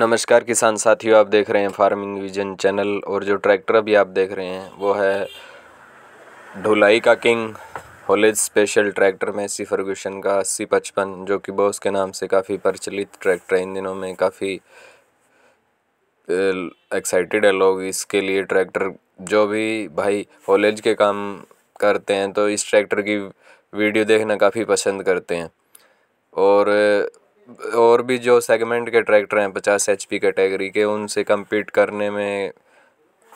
नमस्कार किसान साथियों आप देख रहे हैं फार्मिंग विजन चैनल और जो ट्रैक्टर अभी आप देख रहे हैं वो है ढुलाई का किंग होलेज स्पेशल ट्रैक्टर में सी फर्गूशन का अस्सी पचपन जो कि बॉस के नाम से काफ़ी प्रचलित ट्रैक्टर है इन दिनों में काफ़ी एक्साइटेड है लोग इसके लिए ट्रैक्टर जो भी भाई होलेज के काम करते हैं तो इस ट्रैक्टर की वीडियो देखना काफ़ी पसंद करते हैं और और भी जो सेगमेंट के ट्रैक्टर हैं पचास एच पी कैटेगरी के उनसे कम्पीट करने में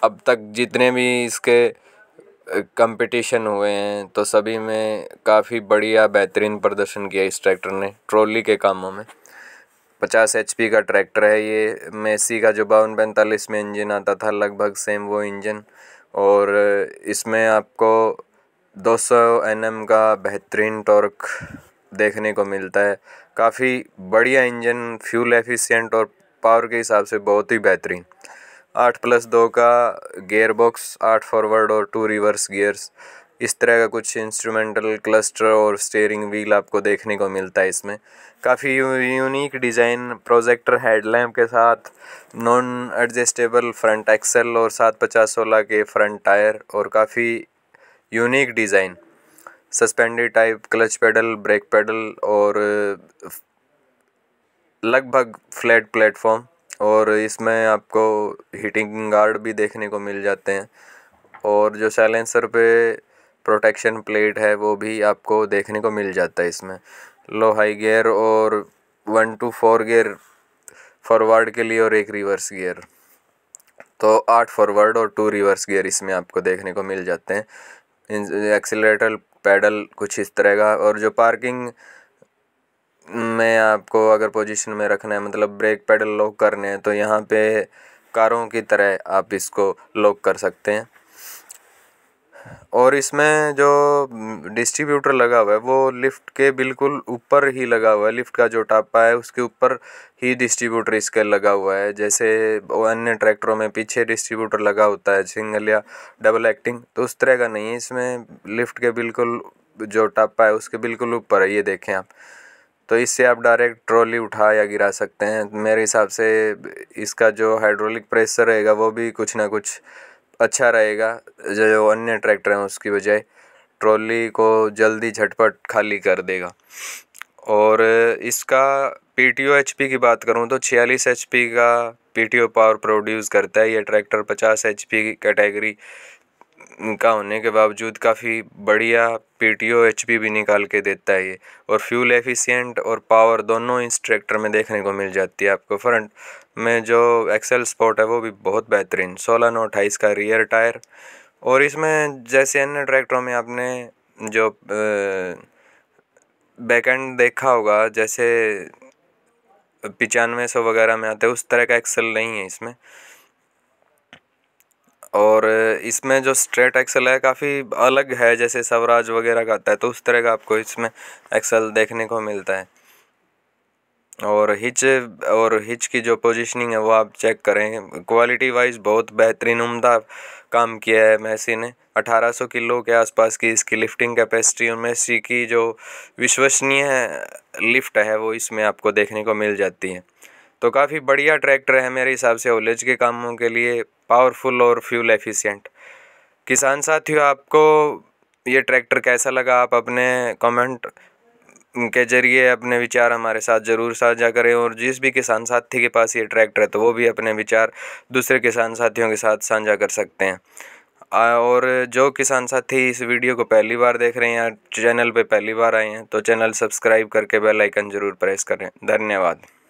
अब तक जितने भी इसके कंपटीशन हुए हैं तो सभी में काफ़ी बढ़िया बेहतरीन प्रदर्शन किया इस ट्रैक्टर ने ट्रॉली के कामों में पचास एच का ट्रैक्टर है ये मेसी का जो बावन पैंतालीस में इंजन आता था लगभग सेम वो इंजन और इसमें आपको 200 एम का बेहतरीन टॉर्क देखने को मिलता है काफ़ी बढ़िया इंजन फ्यूल एफिशिएंट और पावर के हिसाब से बहुत ही बेहतरीन आठ प्लस दो का गेयर बॉक्स आठ फॉरवर्ड और टू रिवर्स गियर्स इस तरह का कुछ इंस्ट्रूमेंटल क्लस्टर और स्टेयरिंग व्हील आपको देखने को मिलता है इसमें काफ़ी यूनिक डिज़ाइन प्रोजेक्टर हेडलैम्प के साथ नॉन एडजस्टेबल फ्रंट एक्सल और सात पचास सोलह के फ्रंट टायर और काफ़ी unique design suspended type clutch pedal brake pedal और लगभग फ्लैट प्लेटफॉर्म और इसमें आपको हीटिंग गार्ड भी देखने को मिल जाते हैं और जो साइलेंसर पे प्रोटेक्शन प्लेट है वो भी आपको देखने को मिल जाता है इसमें लो हाई गियर और one two four gear forward के लिए और एक रिवर्स गियर तो आठ फॉरवर्ड और टू रिवर्स गियर इसमें आपको देखने को मिल जाते हैं एक्सीटर पैडल कुछ इस तरह का और जो पार्किंग में आपको अगर पोजीशन में रखना है मतलब ब्रेक पैडल लॉक करने हैं तो यहाँ पे कारों की तरह आप इसको लॉक कर सकते हैं और इसमें जो डिस्ट्रीब्यूटर लगा हुआ है वो लिफ्ट के बिल्कुल ऊपर ही लगा हुआ है लिफ्ट का जो टापा है उसके ऊपर ही डिस्ट्रीब्यूटर इसके लगा हुआ है जैसे अन्य ट्रैक्टरों में पीछे डिस्ट्रीब्यूटर लगा होता है सिंगल या डबल एक्टिंग तो उस तरह का नहीं है इसमें लिफ्ट के बिल्कुल जो टापा है उसके बिल्कुल ऊपर है ये देखें आप तो इससे आप डायरेक्ट ट्रॉली उठा या गिरा सकते हैं मेरे हिसाब से इसका जो हाइड्रोलिक प्रेशर रहेगा वो भी कुछ ना कुछ अच्छा रहेगा जो अन्य ट्रैक्टर हैं उसकी बजाय ट्रॉली को जल्दी झटपट खाली कर देगा और इसका P T O H P की बात करूँ तो छियालीस एच पी का P T O power produce करता है यह ट्रैक्टर पचास एच पी की कैटेगरी का होने के बावजूद काफ़ी बढ़िया P T O H P भी निकाल के देता है ये और फ्यूल एफिशिएंट और पावर दोनों इस ट्रैक्टर में देखने को मिल जाती है आपको फ्रंट में जो एक्सेल स्पोर्ट है वो भी बहुत बेहतरीन सोलह नौ अट्ठाईस का रियर टायर और इसमें जैसे अन्य ट्रैक्टरों में आपने जो बैकेंड देखा होगा जैसे पचानवे सौ वगैरह में आते हैं उस तरह का एक्सेल नहीं है इसमें और इसमें जो स्ट्रेट एक्सल है काफ़ी अलग है जैसे स्वराज वगैरह का आता है तो उस तरह का आपको इसमें एक्सल देखने को मिलता है और हिच और हिच की जो पोजीशनिंग है वो आप चेक करें क्वालिटी वाइज बहुत बेहतरीन उमदा काम किया है मैसी ने 1800 किलो के आसपास की इसकी लिफ्टिंग कैपेसिटी और मैसी की जो विश्वसनीय लिफ्ट है वो इसमें आपको देखने को मिल जाती है तो काफ़ी बढ़िया ट्रैक्टर है मेरे हिसाब से ओलेज के कामों के लिए पावरफुल और फ्यूल एफिशिएंट किसान साथियों आपको ये ट्रैक्टर कैसा लगा आप अपने कमेंट के जरिए अपने विचार हमारे साथ ज़रूर साझा करें और जिस भी किसान साथी के पास ये ट्रैक्टर है तो वो भी अपने विचार दूसरे किसान साथियों के साथ साझा कर सकते हैं और जो किसान साथी इस वीडियो को पहली बार देख रहे हैं या चैनल पे पहली बार आए हैं तो चैनल सब्सक्राइब करके बेल आइकन ज़रूर प्रेस करें धन्यवाद